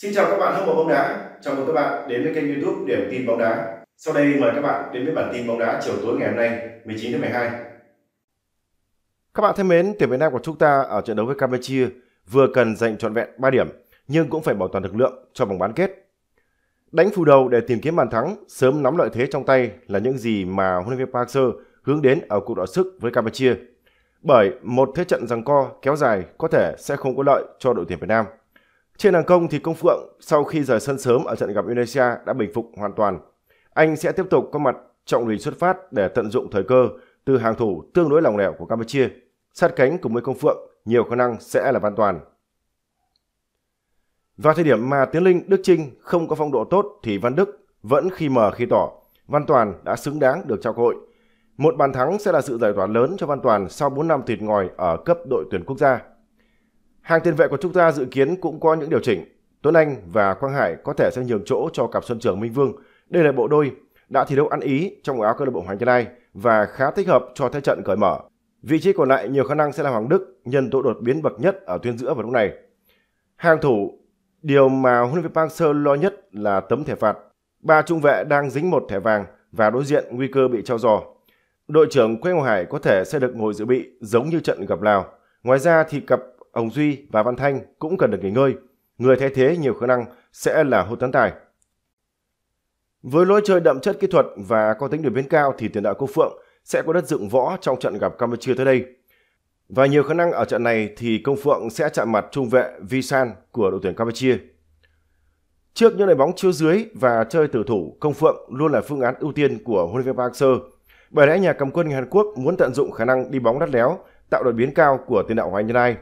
Xin chào các bạn hâm mộ bóng đá, chào mừng các bạn đến với kênh YouTube Điểm tin bóng đá. Sau đây mời các bạn đến với bản tin bóng đá chiều tối ngày hôm nay, 19 tháng 12. Các bạn thân mến, tuyển Việt Nam của chúng ta ở trận đấu với Campuchia vừa cần giành trọn vẹn 3 điểm nhưng cũng phải bảo toàn lực lượng cho vòng bán kết. Đánh phù đầu để tìm kiếm bàn thắng, sớm nắm lợi thế trong tay là những gì mà huấn luyện viên Park Hang-seo hướng đến ở cuộc đọ sức với Campuchia. Bởi một thế trận giằng co kéo dài có thể sẽ không có lợi cho đội tuyển Việt Nam. Trên hàng công thì Công Phượng sau khi rời sân sớm ở trận gặp Indonesia đã bình phục hoàn toàn. Anh sẽ tiếp tục có mặt trọng lý xuất phát để tận dụng thời cơ từ hàng thủ tương đối lòng lẻo của Campuchia. Sát cánh cùng với Công Phượng nhiều khả năng sẽ là Văn Toàn. Vào thời điểm mà Tiến Linh, Đức Trinh không có phong độ tốt thì Văn Đức vẫn khi mờ khi tỏ. Văn Toàn đã xứng đáng được trao cơ hội. Một bàn thắng sẽ là sự giải tỏa lớn cho Văn Toàn sau 4 năm thịt ngòi ở cấp đội tuyển quốc gia. Hàng tiền vệ của chúng ta dự kiến cũng có những điều chỉnh. Tuấn Anh và Quang Hải có thể sẽ nhường chỗ cho cặp Xuân Trường Minh Vương. Đây là bộ đôi đã thi đấu ăn ý trong áo câu lạc bộ Hoàng Gia Lai và khá thích hợp cho thế trận cởi mở. Vị trí còn lại nhiều khả năng sẽ là Hoàng Đức, nhân tố đột biến bậc nhất ở tuyến giữa vào lúc này. Hàng thủ, điều mà huấn luyện viên Sơ lo nhất là tấm thẻ phạt. Ba trung vệ đang dính một thẻ vàng và đối diện nguy cơ bị treo giò. Đội trưởng Quế Ngọc Hải có thể sẽ được ngồi dự bị giống như trận gặp Lào. Ngoài ra thì cặp Ông Duy và Văn Thanh cũng cần được nghỉ ngơi. Người thay thế nhiều khả năng sẽ là Hồ Tấn Tài. Với lối chơi đậm chất kỹ thuật và có tính đột biến cao thì tiền đạo Cô Phượng sẽ có đất dựng võ trong trận gặp Campuchia tới đây. Và nhiều khả năng ở trận này thì Công Phượng sẽ chạm mặt trung vệ Visan của đội tuyển Campuchia. Trước những đội bóng chiếu dưới và chơi tử thủ, Công Phượng luôn là phương án ưu tiên của huấn luyện viên Park seo Bởi lẽ nhà cầm quân người Hàn Quốc muốn tận dụng khả năng đi bóng đắt léo, tạo đột biến cao của tiền đạo Hoàng Nhân Ai.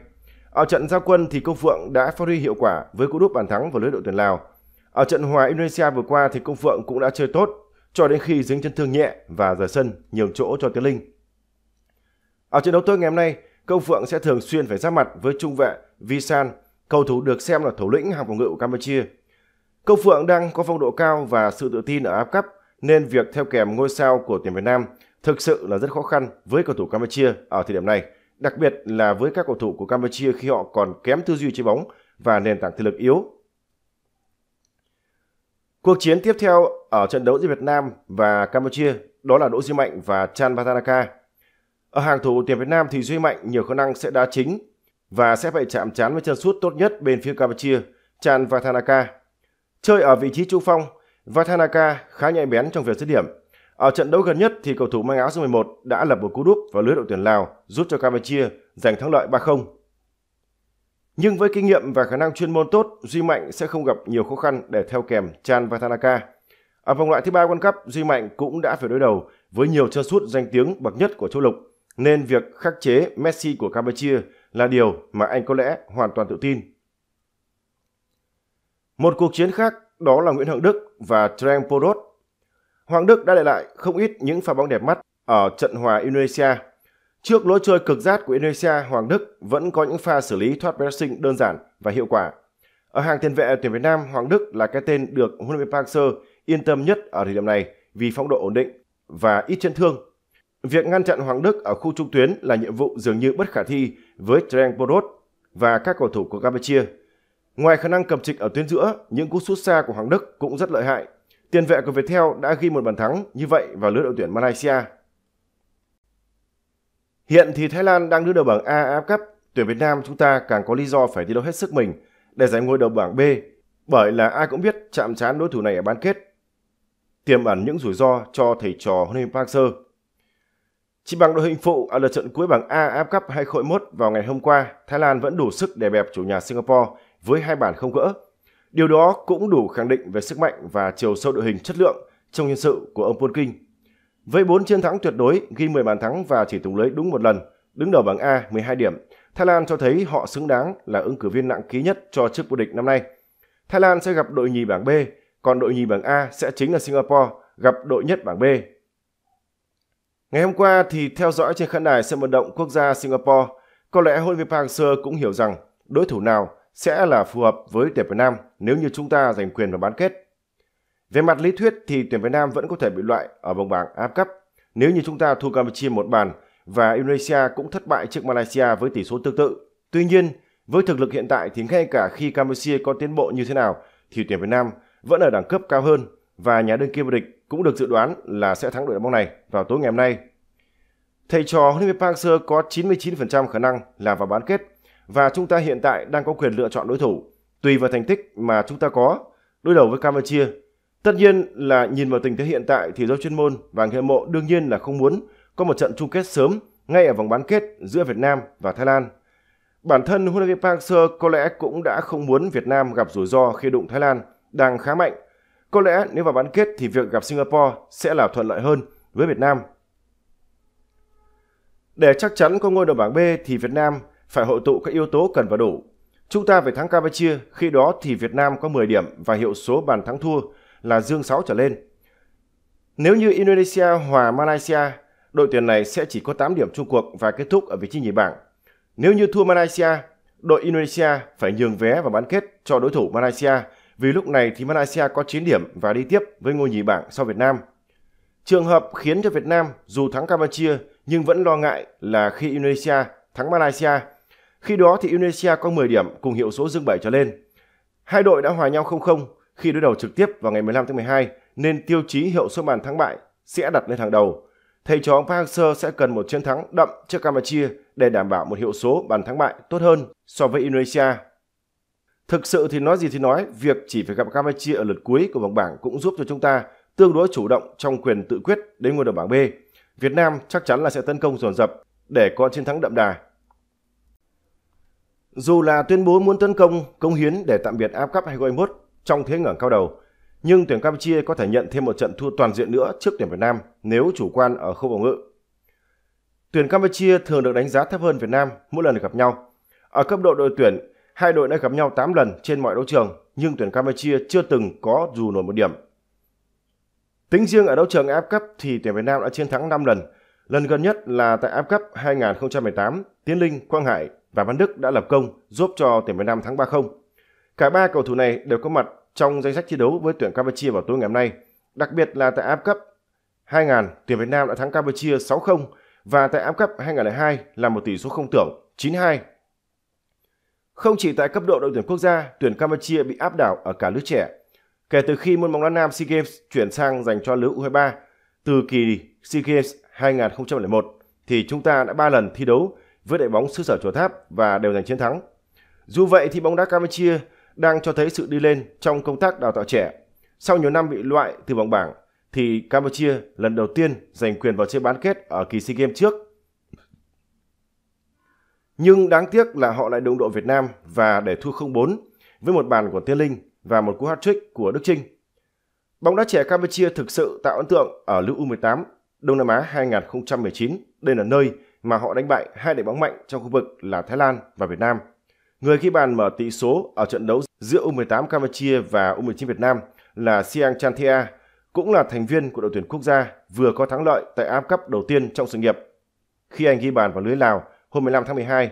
Ở trận giao quân thì Công Phượng đã phát huy hiệu quả với cú đúp bàn thắng vào lưới đội tuyển Lào. Ở trận hòa Indonesia vừa qua thì Công Phượng cũng đã chơi tốt cho đến khi dính chấn thương nhẹ và rời sân nhường chỗ cho Tiến Linh. Ở trận đấu tối ngày hôm nay, Công Phượng sẽ thường xuyên phải ra mặt với trung vệ Visan, cầu thủ được xem là thủ lĩnh hàng phòng ngự của Campuchia. Công Phượng đang có phong độ cao và sự tự tin ở áp cấp nên việc theo kèm ngôi sao của tuyển Việt Nam thực sự là rất khó khăn với cầu thủ Campuchia ở thời điểm này đặc biệt là với các cầu thủ của Campuchia khi họ còn kém tư duy chơi bóng và nền tảng thể lực yếu. Cuộc chiến tiếp theo ở trận đấu giữa Việt Nam và Campuchia đó là Đỗ Duy Mạnh và Chan Vatanaka. Ở hàng thủ tiền Việt Nam thì Duy Mạnh nhiều khả năng sẽ đá chính và sẽ phải chạm chán với chân sút tốt nhất bên phía Campuchia, Chan Vatanaka. Chơi ở vị trí trung phong, Vatanaka khá nhạy bén trong việc dứt điểm ở trận đấu gần nhất thì cầu thủ mang áo số 11 đã lập một cú đúp vào lưới đội tuyển Lào, giúp cho Campuchia giành thắng lợi 3-0. Nhưng với kinh nghiệm và khả năng chuyên môn tốt, Duy Mạnh sẽ không gặp nhiều khó khăn để theo kèm Chan và Tanaka. Ở vòng loại thứ ba World Cup, Duy Mạnh cũng đã phải đối đầu với nhiều chân sút danh tiếng bậc nhất của châu lục, nên việc khắc chế Messi của Campuchia là điều mà anh có lẽ hoàn toàn tự tin. Một cuộc chiến khác đó là Nguyễn Hằng Đức và Trang Porot Hoàng Đức đã để lại không ít những pha bóng đẹp mắt ở trận hòa Indonesia. Trước lối chơi cực rát của Indonesia, Hoàng Đức vẫn có những pha xử lý thoát pressing đơn giản và hiệu quả. Ở hàng tiền vệ tuyển Việt Nam, Hoàng Đức là cái tên được huấn luyện viên Park seo yên tâm nhất ở thời điểm này vì phong độ ổn định và ít chấn thương. Việc ngăn chặn Hoàng Đức ở khu trung tuyến là nhiệm vụ dường như bất khả thi với Trang Borot và các cầu thủ của Campuchia. Ngoài khả năng cầm trịch ở tuyến giữa, những cú sút xa của Hoàng Đức cũng rất lợi hại tiền vệ của Viettel đã ghi một bàn thắng như vậy vào lưới đội tuyển Malaysia. Hiện thì Thái Lan đang đứng đầu bảng A áp cấp, tuyển Việt Nam chúng ta càng có lý do phải thi đấu hết sức mình để giành ngôi đầu bảng B, bởi là ai cũng biết chạm trán đối thủ này ở bán kết, tiềm ẩn những rủi ro cho thầy trò huấn luyện Park Seo. Chỉ bằng đội hình phụ ở lượt trận cuối bảng A áp cấp 2021 vào ngày hôm qua, Thái Lan vẫn đủ sức để bẹp chủ nhà Singapore với hai bàn không gỡ Điều đó cũng đủ khẳng định về sức mạnh và chiều sâu đội hình chất lượng trong nhân sự của ông Polking. Với 4 chiến thắng tuyệt đối, ghi 10 bàn thắng và chỉ thủng lưới đúng một lần, đứng đầu bảng A 12 điểm, Thái Lan cho thấy họ xứng đáng là ứng cử viên nặng ký nhất cho chức vô địch năm nay. Thái Lan sẽ gặp đội nhì bảng B, còn đội nhì bảng A sẽ chính là Singapore gặp đội nhất bảng B. Ngày hôm qua thì theo dõi trên khán đài sân vận động quốc gia Singapore, có lẽ huấn luyện viên Park Hang-seo cũng hiểu rằng đối thủ nào sẽ là phù hợp với tuyển Việt Nam nếu như chúng ta giành quyền vào bán kết. Về mặt lý thuyết thì tuyển Việt Nam vẫn có thể bị loại ở vòng bảng áp Cup nếu như chúng ta thua Campuchia một bàn và Indonesia cũng thất bại trước Malaysia với tỷ số tương tự. Tuy nhiên, với thực lực hiện tại thì ngay cả khi Campuchia có tiến bộ như thế nào thì tuyển Việt Nam vẫn ở đẳng cấp cao hơn và nhà đương kim vô địch cũng được dự đoán là sẽ thắng đội bóng này vào tối ngày hôm nay. Thầy trò huấn luyện viên Park có 99% khả năng là vào bán kết và chúng ta hiện tại đang có quyền lựa chọn đối thủ tùy vào thành tích mà chúng ta có đối đầu với Campuchia. Tất nhiên là nhìn vào tình thế hiện tại thì giới chuyên môn và người hâm mộ đương nhiên là không muốn có một trận chung kết sớm ngay ở vòng bán kết giữa Việt Nam và Thái Lan. Bản thân huấn luyện viên Park seo có lẽ cũng đã không muốn Việt Nam gặp rủi ro khi đụng Thái Lan đang khá mạnh. Có lẽ nếu vào bán kết thì việc gặp Singapore sẽ là thuận lợi hơn với Việt Nam. Để chắc chắn có ngôi đầu bảng B thì Việt Nam phải hội tụ các yếu tố cần và đủ. Chúng ta phải thắng Campuchia, khi đó thì Việt Nam có 10 điểm và hiệu số bàn thắng thua là dương 6 trở lên. Nếu như Indonesia hòa Malaysia, đội tuyển này sẽ chỉ có 8 điểm chung cuộc và kết thúc ở vị trí nhì bảng. Nếu như thua Malaysia, đội Indonesia phải nhường vé và bán kết cho đối thủ Malaysia vì lúc này thì Malaysia có 9 điểm và đi tiếp với ngôi nhì bảng sau Việt Nam. Trường hợp khiến cho Việt Nam dù thắng Campuchia nhưng vẫn lo ngại là khi Indonesia thắng Malaysia khi đó thì Indonesia có 10 điểm cùng hiệu số dương 7 trở lên. Hai đội đã hòa nhau 0-0 khi đối đầu trực tiếp vào ngày 15 tháng 12 nên tiêu chí hiệu số bàn thắng bại sẽ đặt lên hàng đầu. Thầy trò ông Park Hang-seo sẽ cần một chiến thắng đậm trước Campuchia để đảm bảo một hiệu số bàn thắng bại tốt hơn so với Indonesia. Thực sự thì nói gì thì nói, việc chỉ phải gặp Campuchia ở lượt cuối của vòng bảng cũng giúp cho chúng ta tương đối chủ động trong quyền tự quyết đến ngôi đầu bảng B. Việt Nam chắc chắn là sẽ tấn công dồn dập để có chiến thắng đậm đà dù là tuyên bố muốn tấn công, công hiến để tạm biệt Áp cấp 2021 trong thế ngẩng cao đầu, nhưng tuyển Campuchia có thể nhận thêm một trận thua toàn diện nữa trước tuyển Việt Nam nếu chủ quan ở khu phòng ngự. Tuyển Campuchia thường được đánh giá thấp hơn Việt Nam mỗi lần gặp nhau. Ở cấp độ đội tuyển, hai đội đã gặp nhau 8 lần trên mọi đấu trường, nhưng tuyển Campuchia chưa từng có dù nổi một điểm. Tính riêng ở đấu trường Áp cấp, thì tuyển Việt Nam đã chiến thắng 5 lần, lần gần nhất là tại Áp cấp 2018, Tiến Linh, Quang Hải và Văn Đức đã lập công giúp cho tuyển Việt Nam thắng 3-0. Cả ba cầu thủ này đều có mặt trong danh sách thi đấu với tuyển Campuchia vào tối ngày hôm nay. Đặc biệt là tại Áp cấp 2000, tuyển Việt Nam đã thắng Campuchia 6-0 và tại AF Cup 2002 là một tỷ số không tưởng 9-2. Không chỉ tại cấp độ đội tuyển quốc gia, tuyển Campuchia bị áp đảo ở cả lứa trẻ. Kể từ khi môn bóng đá nam SEA Games chuyển sang dành cho lứa U23 từ kỳ SEA Games 2001 thì chúng ta đã 3 lần thi đấu với đội bóng xứ sở chùa tháp và đều giành chiến thắng. Dù vậy thì bóng đá Campuchia đang cho thấy sự đi lên trong công tác đào tạo trẻ. Sau nhiều năm bị loại từ vòng bảng thì Campuchia lần đầu tiên giành quyền vào chơi bán kết ở kỳ SEA Games trước. Nhưng đáng tiếc là họ lại đụng độ Việt Nam và để thua 0-4 với một bàn của Tiên Linh và một cú hat-trick của Đức Trinh. Bóng đá trẻ Campuchia thực sự tạo ấn tượng ở lưu U18 Đông Nam Á 2019. Đây là nơi mà họ đánh bại hai đội bóng mạnh trong khu vực là Thái Lan và Việt Nam. Người ghi bàn mở tỷ số ở trận đấu giữa U18 Campuchia và U19 Việt Nam là Siang Chanthia, cũng là thành viên của đội tuyển quốc gia vừa có thắng lợi tại AF cấp đầu tiên trong sự nghiệp khi anh ghi bàn vào lưới Lào hôm 15 tháng 12.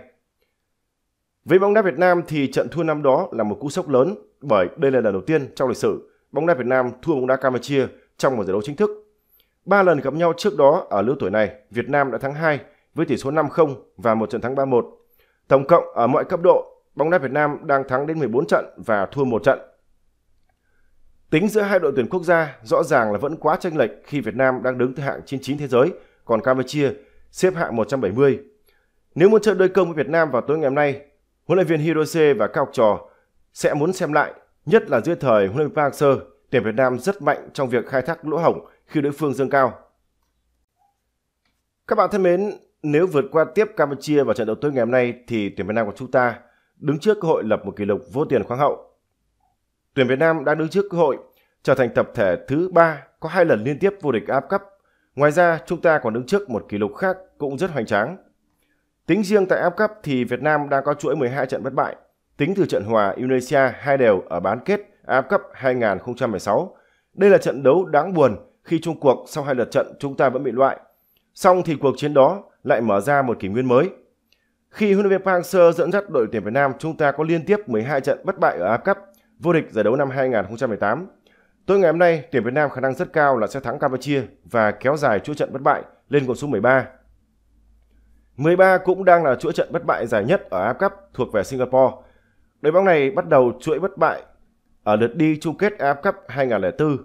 Với bóng đá Việt Nam thì trận thua năm đó là một cú sốc lớn bởi đây là lần đầu tiên trong lịch sử bóng đá Việt Nam thua bóng đá Campuchia trong một giải đấu chính thức. Ba lần gặp nhau trước đó ở lứa tuổi này, Việt Nam đã thắng 2 với tỷ số 5-0 và một trận thắng 3-1. Tổng cộng ở mọi cấp độ, bóng đá Việt Nam đang thắng đến 14 trận và thua một trận. Tính giữa hai đội tuyển quốc gia rõ ràng là vẫn quá chênh lệch khi Việt Nam đang đứng thứ hạng 99 thế giới, còn Campuchia xếp hạng 170. Nếu muốn chơi đôi công với Việt Nam vào tối ngày hôm nay, huấn luyện viên Hirose và các học trò sẽ muốn xem lại, nhất là dưới thời huấn luyện viên Park Sơ, tuyển Việt Nam rất mạnh trong việc khai thác lỗ hổng khi đối phương dâng cao. Các bạn thân mến, nếu vượt qua tiếp Campuchia vào trận đấu tối ngày hôm nay thì tuyển Việt Nam của chúng ta đứng trước cơ hội lập một kỷ lục vô tiền khoáng hậu. Tuyển Việt Nam đang đứng trước cơ hội trở thành tập thể thứ ba có hai lần liên tiếp vô địch AF Cup. Ngoài ra, chúng ta còn đứng trước một kỷ lục khác cũng rất hoành tráng. Tính riêng tại AF Cup thì Việt Nam đang có chuỗi 12 trận bất bại, tính từ trận hòa Indonesia hai đều ở bán kết AF Cup 2016. Đây là trận đấu đáng buồn khi chung cuộc sau hai lượt trận chúng ta vẫn bị loại. Song thì cuộc chiến đó lại mở ra một kỷ nguyên mới. Khi huấn luyện viên Park Hang-seo dẫn dắt đội tuyển Việt Nam, chúng ta có liên tiếp 12 trận bất bại ở AFF Cup, vô địch giải đấu năm 2018. Tối ngày hôm nay, tuyển Việt Nam khả năng rất cao là sẽ thắng Campuchia và kéo dài chuỗi trận bất bại lên con số 13. 13 cũng đang là chuỗi trận bất bại dài nhất ở AFF Cup thuộc về Singapore. Đội bóng này bắt đầu chuỗi bất bại ở lượt đi chung kết AFF Cup 2004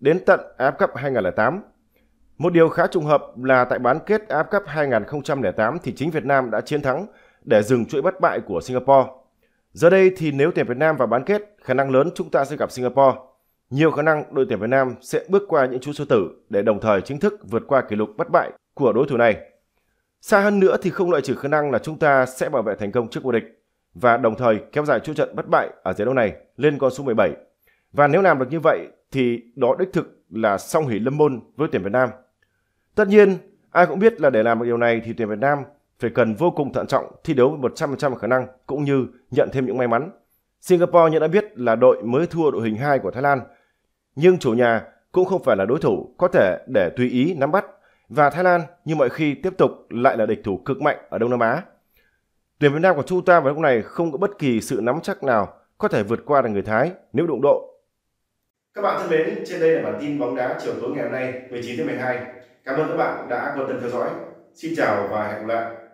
đến tận AFF Cup 2008 một điều khá trùng hợp là tại bán kết AFF Cup 2008 thì chính Việt Nam đã chiến thắng để dừng chuỗi bất bại của Singapore. Giờ đây thì nếu tuyển Việt Nam vào bán kết, khả năng lớn chúng ta sẽ gặp Singapore. Nhiều khả năng đội tuyển Việt Nam sẽ bước qua những chú sư tử để đồng thời chính thức vượt qua kỷ lục bất bại của đối thủ này. Xa hơn nữa thì không loại trừ khả năng là chúng ta sẽ bảo vệ thành công trước vô địch và đồng thời kéo dài chuỗi trận bất bại ở giải đấu này lên con số 17. Và nếu làm được như vậy thì đó đích thực là song hỷ lâm môn với tuyển Việt Nam. Tất nhiên, ai cũng biết là để làm được điều này thì tuyển Việt Nam phải cần vô cùng thận trọng thi đấu với 100% khả năng cũng như nhận thêm những may mắn. Singapore như đã biết là đội mới thua đội hình 2 của Thái Lan, nhưng chủ nhà cũng không phải là đối thủ có thể để tùy ý nắm bắt và Thái Lan như mọi khi tiếp tục lại là địch thủ cực mạnh ở Đông Nam Á. Tuyển Việt Nam của chúng ta vào lúc này không có bất kỳ sự nắm chắc nào có thể vượt qua được người Thái nếu đụng độ. Các bạn thân mến, trên đây là bản tin bóng đá chiều tối ngày hôm nay 19 tháng 12. Cảm ơn các bạn đã quan tâm theo dõi. Xin chào và hẹn gặp lại.